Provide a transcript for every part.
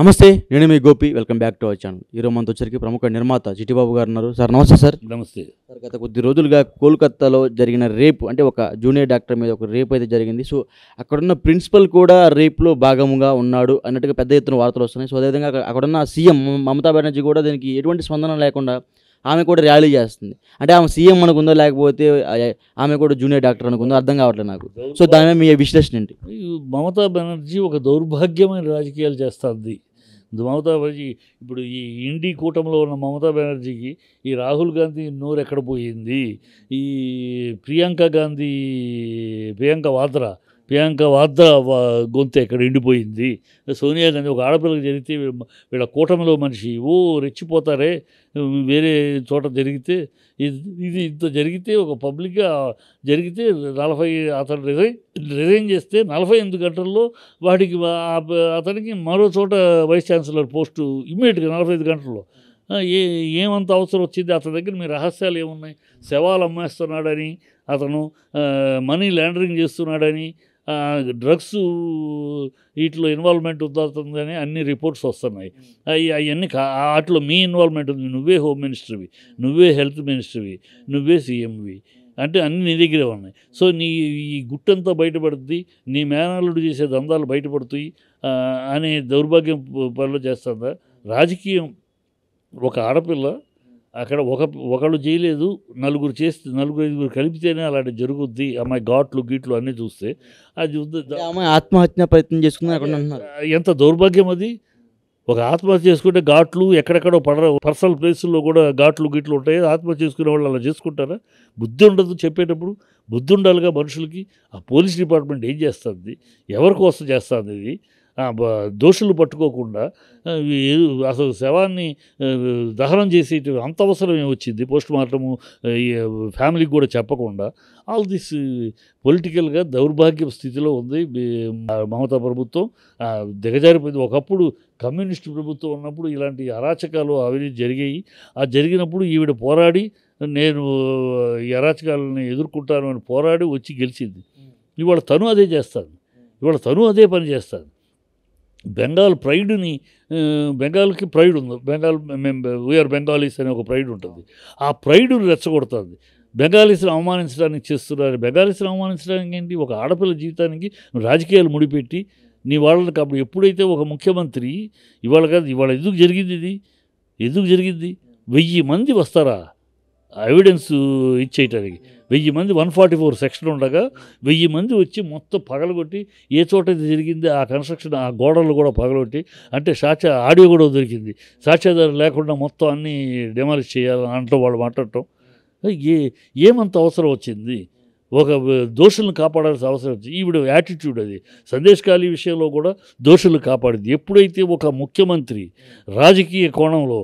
నమస్తే నేను మీ Gopi welcome back to our channel ఈరోజు మనతో వచ్చరికి ప్రముఖ నిర్మాత చిట్టిబాబు గారు ఉన్నారు సార్ నమస్తే సార్ నమస్తే సార్ గత కొద్ది రోజులుగా కోల్కత్తాలో జరిగిన రేప్ అంటే ఒక జూనియర్ డాక్టర్ మీద ఒక రేప్ అయితే జరిగింది సో అక్కడున్న ప్రిన్సిపల్ కూడా రేప్లో భాగముగా ఉన్నాడు అన్నట్టుగా పెద్ద ఎత్తున వార్తలు వస్తున్నాయి సో అదేవిధంగా అక్కడున్న సీఎం మమతా బెనర్జీ కూడా దీనికి ఎటువంటి స్పందన లేకుండా ఆమె కూడా ర్యాలీ చేస్తుంది అంటే ఆమె సీఎం అనుకుందో లేకపోతే ఆమె కూడా జూనియర్ డాక్టర్ అనుకుందో అర్థం కావట్లేదు నాకు సో దాని మీ విశ్లేషణ ఏంటి మమతా బెనర్జీ ఒక దౌర్భాగ్యమైన రాజకీయాలు చేస్తుంది మమతా బెనర్జీ ఇప్పుడు ఈ ఇండి కూటమిలో ఉన్న మమతా బెనర్జీకి ఈ రాహుల్ గాంధీ నోరు ఎక్కడ పోయింది ఈ ప్రియాంక గాంధీ ప్రియాంక వాద్రా ప్రియాంక వార్త గొంతు ఎక్కడ ఎండిపోయింది సోనియా గాంధీ ఒక ఆడపిల్లకి జరిగితే వీళ్ళ కూటమిలో మనిషి ఓ రెచ్చిపోతారే వేరే చోట జరిగితే ఇది ఇంత జరిగితే ఒక పబ్లిక్గా జరిగితే నలభై అతను రిజైన్ రిజైన్ చేస్తే నలభై ఎనిమిది గంటల్లో వాడికి అతనికి మరో చోట వైస్ ఛాన్సలర్ పోస్టు ఇమ్మీడియట్గా నలభై ఐదు గంటల్లో ఏ ఏమంత అవసరం వచ్చింది అతని దగ్గర మీ రహస్యాలు ఏమున్నాయి శవాలు అమ్మేస్తున్నాడని అతను మనీ ల్యాండరింగ్ చేస్తున్నాడని డ్రగ్స్ వీటిలో ఇన్వాల్వ్మెంట్ ఉందని అన్ని రిపోర్ట్స్ వస్తున్నాయి అవి అవన్నీ వాటిలో మీ ఇన్వాల్వ్మెంట్ ఉంది నువ్వే హోమ్ మినిస్టర్వి నువ్వే హెల్త్ మినిస్టర్వి నువ్వే సీఎంవి అంటే అన్ని నీ దగ్గరే ఉన్నాయి సో నీ ఈ గుట్టంతా బయటపడుతుంది నీ మేనల్లుడు చేసే దందాలు బయటపడుతాయి అనే దౌర్భాగ్యం పనులు చేస్తుందా రాజకీయం ఒక ఆడపిల్ల అక్కడ ఒక ఒకళ్ళు చేయలేదు నలుగురు చేస్తే నలుగురు ఐదుగురు కలిపితేనే అలాంటి జరుగుద్ది అమ్మాయి ఘాట్లు గీట్లు అన్నీ చూస్తే అది అమ్మాయి ఆత్మహత్య ప్రయత్నం అక్కడ ఎంత దౌర్భాగ్యం అది ఒక ఆత్మహత్య చేసుకుంటే ఘాట్లు ఎక్కడెక్కడో పడ పర్సనల్ ప్లేసుల్లో కూడా ఘాట్లు గీట్లు ఉంటాయి ఆత్మహత్య చేసుకునే వాళ్ళు అలా చేసుకుంటారా బుద్ధి ఉండదు చెప్పేటప్పుడు బుద్ధి ఉండాలిగా మనుషులకి ఆ పోలీస్ డిపార్ట్మెంట్ ఏం చేస్తుంది ఎవరి కోసం చేస్తుంది ఇది దోషులు పట్టుకోకుండా అసలు శవాన్ని దహనం చేసే అంత అవసరం వచ్చింది పోస్ట్ మార్టము ఫ్యామిలీకి కూడా చెప్పకుండా ఆల్ దిస్ పొలిటికల్గా దౌర్భాగ్య స్థితిలో ఉంది మమతా ప్రభుత్వం దిగజారిపోయింది ఒకప్పుడు కమ్యూనిస్టు ప్రభుత్వం ఉన్నప్పుడు ఇలాంటి అరాచకాలు అవినీతి జరిగాయి ఆ జరిగినప్పుడు ఈవిడ పోరాడి నేను ఈ అరాచకాలను ఎదుర్కొంటాను అని పోరాడి వచ్చి గెలిచింది ఇవాళ తను అదే చేస్తాను ఇవాళ తను అదే పని చేస్తాను బెంగాల్ ప్రైడ్ని బెంగాల్కి ప్రైడ్ ఉంది బెంగాల్ మేము వీఆర్ బెంగాలీస్ అనే ఒక ప్రైడ్ ఉంటుంది ఆ ప్రైడ్ని రెచ్చగొడుతుంది బెంగాలీస్ని అవమానించడానికి చేస్తున్నారు బెంగాలీస్ని అవమానించడానికి ఏంటి ఒక ఆడపిల్ల జీవితానికి రాజకీయాలు ముడిపెట్టి నీ వాళ్ళకి అప్పుడు ఎప్పుడైతే ఒక ముఖ్యమంత్రి ఇవాళ కాదు ఇవాళ ఎందుకు జరిగింది ఇది ఎందుకు జరిగింది వెయ్యి మంది వస్తారా ఎవిడెన్స్ ఇచ్చేయటానికి వెయ్యి మంది వన్ ఫార్టీ ఫోర్ సెక్షన్ ఉండగా వెయ్యి మంది వచ్చి మొత్తం పగలగొట్టి ఏ చోట జరిగింది ఆ కన్స్ట్రక్షన్ ఆ గోడలు కూడా పగలగొట్టి అంటే సాక్ష్య ఆడియో కూడా దొరికింది సాక్ష్యాధారం లేకుండా మొత్తం అన్నీ డెమాలిష్ చేయాలని అంటూ వాళ్ళు మాట్లాడటం ఏ ఏమంత అవసరం వచ్చింది ఒక దోషులను కాపాడాల్సిన అవసరం వచ్చింది ఈవిడ యాటిట్యూడ్ అది సందేశ్ ఖాళీ విషయంలో కూడా దోషులు కాపాడింది ఎప్పుడైతే ఒక ముఖ్యమంత్రి రాజకీయ కోణంలో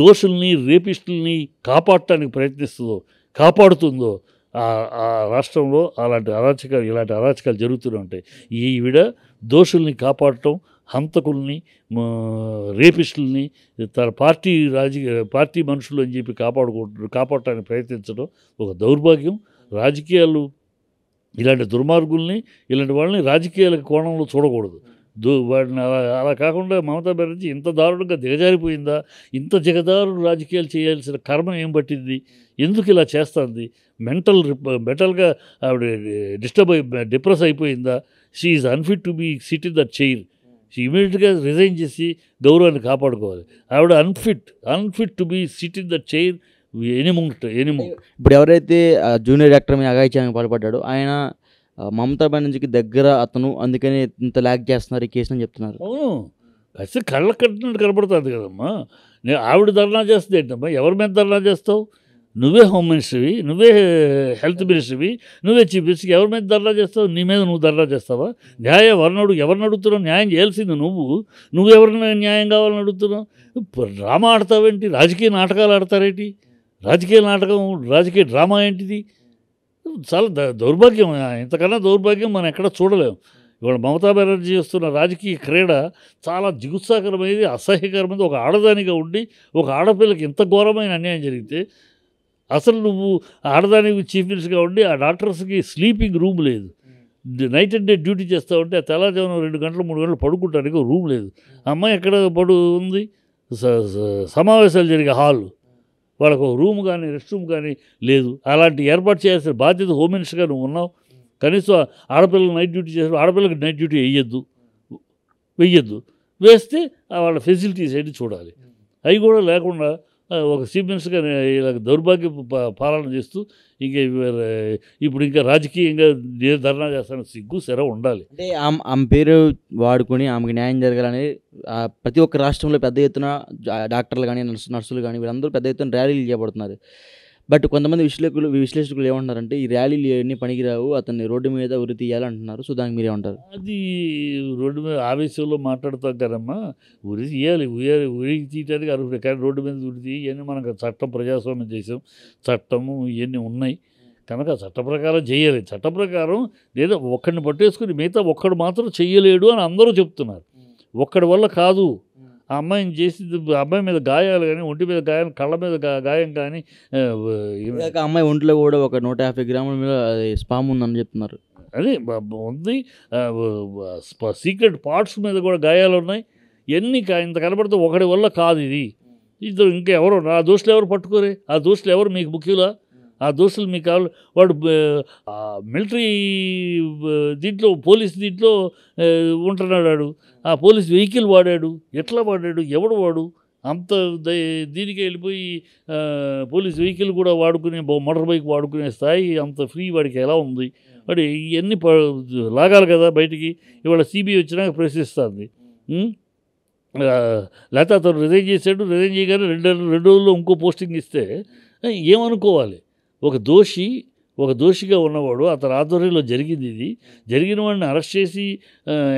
దోషుల్ని రేపిస్టుల్ని కాపాడటానికి ప్రయత్నిస్తుందో కాపాడుతుందో ఆ రాష్ట్రంలో అలాంటి అరాచకాలు ఇలాంటి అరాచకాలు జరుగుతూనే ఉంటాయి ఈవిడ దోషుల్ని కాపాడటం హంతకుల్ని రేపిస్టుల్ని తన పార్టీ రాజకీయ పార్టీ మనుషులు అని చెప్పి కాపాడుకుంటు కాపాడటానికి ప్రయత్నించడం ఒక దౌర్భాగ్యం రాజకీయాలు ఇలాంటి దుర్మార్గుల్ని ఇలాంటి వాళ్ళని రాజకీయాల కోణంలో చూడకూడదు దూ వాడిని అలా అలా కాకుండా మమతా బెనర్జీ ఇంత దారుణంగా దిగజారిపోయిందా ఇంత దిగదారుడు రాజకీయాలు చేయాల్సిన కర్మ ఏం పట్టింది ఎందుకు ఇలా చేస్తుంది మెంటల్ మెంటల్గా ఆవిడ డిస్టర్బ్ అయి డిప్రెస్ అయిపోయిందా she is unfit to be sit in that chair షీ ఇమీడియట్గా రిజైన్ చేసి గౌరవాన్ని కాపాడుకోవాలి ఆవిడ unfit unfit to be sit in that chair ఎనిముంగ్ ఎనిముంగ్ ఇప్పుడు ఎవరైతే జూనియర్ డాక్టర్ మీద అగాయిత్యానికి పాల్పడ్డాడో ఆయన మమతా బెనర్జీకి దగ్గర అతను అందుకని ఇంత ల్యాక్ చేస్తున్నారు ఈ కేసు అని చెప్తున్నారు అసలు కళ్ళ కట్టినట్టు కనబడుతుంది కదమ్మా నేను ఆవిడ ధర్నా చేస్తుంది ఏంటమ్మా ఎవరి మీద ధర్నా చేస్తావు నువ్వే హోమ్ మినిస్టర్వి నువ్వే హెల్త్ మినిస్టర్వి నువ్వే చీఫ్ మినిస్టర్కి ఎవరి మీద ధర్నా చేస్తావు నీ మీద నువ్వు ధర్నా చేస్తావా న్యాయం ఎవరిని అడుగు ఎవరిని అడుగుతున్నావు న్యాయం చేయాల్సింది నువ్వు నువ్వెవరిని న్యాయం కావాలని అడుగుతున్నావు డ్రామా ఆడతావేంటి రాజకీయ నాటకాలు ఆడతారేంటి రాజకీయ నాటకం రాజకీయ డ్రామా ఏంటిది చాలా దౌర్భాగ్యం ఇంతకన్నా దౌర్భాగ్యం మనం ఎక్కడ చూడలేము ఇవాళ మమతా బెనర్జీ చేస్తున్న రాజకీయ క్రీడ చాలా జిగుత్సాకరమైనది అసహ్యకరమైనది ఒక ఆడదానిగా ఉండి ఒక ఆడపిల్లకి ఇంత ఘోరమైన అన్యాయం జరిగితే అసలు నువ్వు ఆడదానికి చీఫ్ మినిస్టర్గా ఉండి ఆ డాక్టర్స్కి స్లీపింగ్ రూమ్ లేదు నైట్ అండ్ డే డ్యూటీ చేస్తూ ఉంటే ఆ తెల్లవారుజామున రెండు గంటలు మూడు గంటలు పడుకుంటానికి రూమ్ లేదు అమ్మాయి ఎక్కడ పడు ఉంది సమావేశాలు జరిగే హాల్ వాళ్ళకు ఒక రూమ్ కానీ రెస్ట్ రూమ్ కానీ లేదు అలాంటి ఏర్పాటు చేయాల్సిన బాధ్యత హోమ్ మినిస్టర్గా నువ్వు ఉన్నావు కనీసం ఆడపిల్లలు నైట్ డ్యూటీ చేసిన ఆడపిల్లకి నైట్ డ్యూటీ వేయద్దు వెయ్యొద్దు వేస్తే వాళ్ళ ఫెసిలిటీస్ అన్ని చూడాలి అవి కూడా లేకుండా ఒక చీఫ్ మినిస్టర్గా ఇలా దౌర్భాగ్య పాలన చేస్తూ ఇంకా ఇప్పుడు ఇంకా రాజకీయంగా నేను ధర్నా చేస్తాను సిగ్గు సెర ఉండాలి అంటే ఆమె పేరు వాడుకొని ఆమెకు న్యాయం జరగాలని ప్రతి ఒక్క రాష్ట్రంలో పెద్ద ఎత్తున డాక్టర్లు కానీ నర్సులు కానీ వీళ్ళందరూ పెద్ద ఎత్తున ర్యాలీలు చేయబడుతున్నారు బట్ కొంతమంది విశ్లేషకులు విశ్లేషకులు ఏమంటారంటే ఈ ర్యాలీలు ఇవన్నీ పనికిరావు అతన్ని రోడ్డు మీద ఉరి తీయాలంటున్నారు సో దానికి ఏమంటారు అది రోడ్డు మీద ఆవేశంలో మాట్లాడతాం కదమ్మా ఉరి తీయాలి ఉయ్యాలి ఉరి తీయటానికి అర్హుడు కానీ రోడ్డు మీద ఉరి తీయని మనకు చట్టం ప్రజాస్వామ్యం చేసాం చట్టము ఇవన్నీ ఉన్నాయి కనుక చట్ట ప్రకారం చేయాలి చట్ట ప్రకారం లేదా ఒక్కడిని పట్టేసుకుని మిగతా ఒక్కడు మాత్రం చేయలేడు అని అందరూ చెప్తున్నారు ఒక్కడి వల్ల కాదు ఆ అమ్మాయిని చేసి అబ్బాయి మీద గాయాలు కానీ ఒంటి మీద గాయం కళ్ళ మీద గాయం కానీ అమ్మాయి ఒంట్లో కూడా ఒక నూట యాభై గ్రాముల మీద స్పామ్ ఉందని చెప్తున్నారు అది ఉంది సీక్రెట్ పార్ట్స్ మీద కూడా గాయాలు ఉన్నాయి ఎన్ని ఇంత కనబడితే ఒకటి వల్ల కాదు ఇది ఇద్దరు ఇంకెవరు నా దోషులు ఎవరు పట్టుకోరే ఆ దోషులు ఎవరు మీకు ముఖ్యులా ఆ దోస్తులు మీకు కావాలి వాడు మిలిటరీ దీంట్లో పోలీస్ దీంట్లో ఉంటున్నాడాడు ఆ పోలీస్ వెహికల్ వాడాడు ఎట్లా వాడాడు ఎవడు వాడు అంత దీనికి వెళ్ళిపోయి పోలీస్ వెహికల్ కూడా వాడుకునే మోటార్ బైక్ వాడుకునే స్థాయి అంత ఫ్రీ వాడికి ఎలా ఉంది వాడు ఇవన్నీ లాగాలి కదా బయటికి ఇవాళ సిబిఐ వచ్చినాక ప్రశ్నిస్తుంది లేకపోతే అతను రిజైన్ చేశాడు రిజైన్ చేయగానే రెండు రెండు రోజుల్లో ఇంకో పోస్టింగ్ ఇస్తే ఏమనుకోవాలి ఒక దోషి ఒక దోషిగా ఉన్నవాడు అతని ఆధ్వర్యంలో జరిగింది ఇది జరిగిన వాడిని అరెస్ట్ చేసి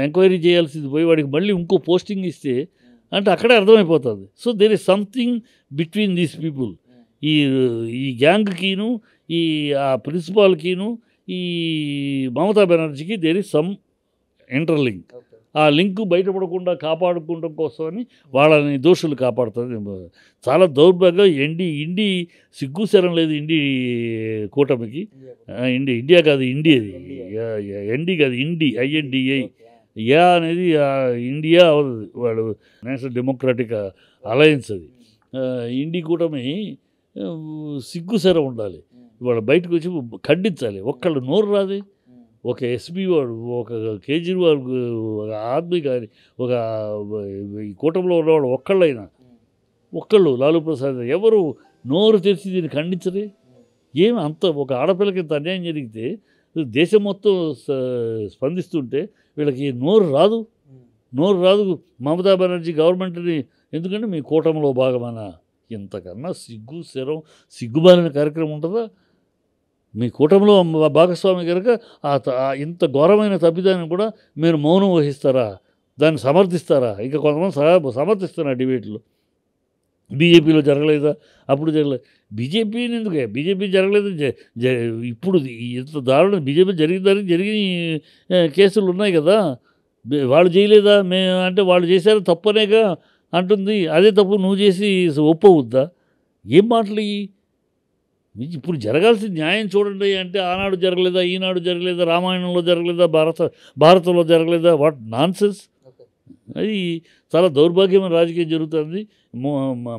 ఎంక్వైరీ చేయాల్సింది పోయి వాడికి మళ్ళీ ఇంకో పోస్టింగ్ ఇస్తే అంటే అక్కడే అర్థమైపోతుంది so there is something between these people ఈ ఈ గ్యాంగ్కిను ఈ ఆ ప్రిన్సిపాల్కిను ఈ మమతా బెనర్జీకి దేర్ ఇస్ సమ్ ఇంటర్లింక్ ఆ లింకు బయటపడకుండా కాపాడుకోవడం కోసమని వాళ్ళని దోషులు కాపాడుతుంది చాలా దౌర్భాగ్యం ఇండి ఇండి సిగ్గుశరం లేదు ఇండి కూటమికి ఇండి ఇండియా కాదు ఇండి అది ఎండి కాదు ఇండి ఐఎన్డిఐ యా అనేది ఇండియా అవుతుంది వాళ్ళు నేషనల్ డెమోక్రాటిక్ అలయన్స్ అది ఇండి కూటమి సిగ్గుసర ఉండాలి వాళ్ళు బయటకు వచ్చి ఖండించాలి ఒక్కళ్ళు నోరు రాదు ఒక ఎస్పీ వాడు ఒక కేజ్రీవాల్ ఒక కానీ ఒక ఈ కూటమిలో ఉన్నవాడు ఒక్కళ్ళైనా ఒక్కళ్ళు లాలూ ప్రసాద్ ఎవరు నోరు తెరిచి దీన్ని ఖండించరే ఏమి అంత ఒక ఆడపిల్లకి ఇంత అన్యాయం జరిగితే దేశం మొత్తం స్పందిస్తుంటే వీళ్ళకి నోరు రాదు నోరు రాదు మమతా బెనర్జీ గవర్నమెంట్ని ఎందుకంటే మీ కూటమిలో భాగమన ఇంతకన్నా సిగ్గు శరం సిగ్గుబాలిన కార్యక్రమం ఉంటుందా మీ కూటంలో భాగస్వామి కనుక ఇంత ఘోరమైన తప్పిదాన్ని కూడా మీరు మౌనం వహిస్తారా దాన్ని సమర్థిస్తారా ఇంకా కొంతమంది సమర్థిస్తున్నారు డిబేట్లు బీజేపీలో జరగలేదా అప్పుడు జరగలేదు బీజేపీని ఎందుకు బీజేపీ జరగలేదు ఇప్పుడు ఇంత దారుణం బీజేపీ జరిగిందని జరిగిన కేసులు ఉన్నాయి కదా వాళ్ళు చేయలేదా మే అంటే వాళ్ళు చేశారు తప్పనేగా అంటుంది అదే తప్పు నువ్వు చేసి ఒప్పవుద్దా ఏం మాటలు ఇప్పుడు జరగాల్సిన న్యాయం చూడండి అంటే ఆనాడు జరగలేదా ఈనాడు జరగలేదా రామాయణంలో జరగలేదా భారత భారతంలో జరగలేదా వాట్ నాన్సెన్స్ అది చాలా దౌర్భాగ్యమైన రాజకీయం జరుగుతుంది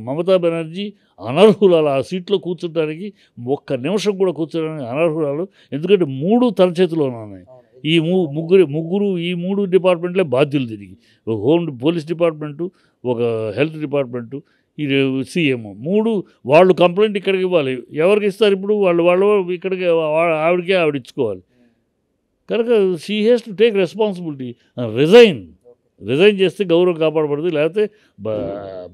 మమతా బెనర్జీ అనర్హురాలు ఆ సీట్లో కూర్చోడానికి ఒక్క నిమిషం కూడా కూర్చోడానికి అనర్హురాలు ఎందుకంటే మూడు తన చేతిలో ఉన్నాయి ఈ ముగ్గురు ముగ్గురు ఈ మూడు డిపార్ట్మెంట్లే బాధ్యులు దీనికి హోమ్ పోలీస్ డిపార్ట్మెంటు ఒక హెల్త్ డిపార్ట్మెంటు ఇది సీఎం మూడు వాళ్ళు కంప్లైంట్ ఇక్కడికి ఇవ్వాలి ఎవరికి ఇస్తారు ఇప్పుడు వాళ్ళు వాళ్ళు ఇక్కడికి ఆవిడికే ఆవిడ ఇచ్చుకోవాలి కనుక she has to take responsibility resign resign చేస్తే గౌరవం కాపాడబడుతుంది లేకపోతే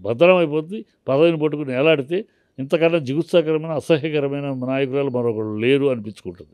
భద్రం అయిపోతుంది పదవిని పట్టుకుని ఎలాడితే ఇంతకన్నా జిగుత్సాకరమైన అసహ్యకరమైన నాయకురాలు మరొకరు లేరు అనిపించుకుంటుంది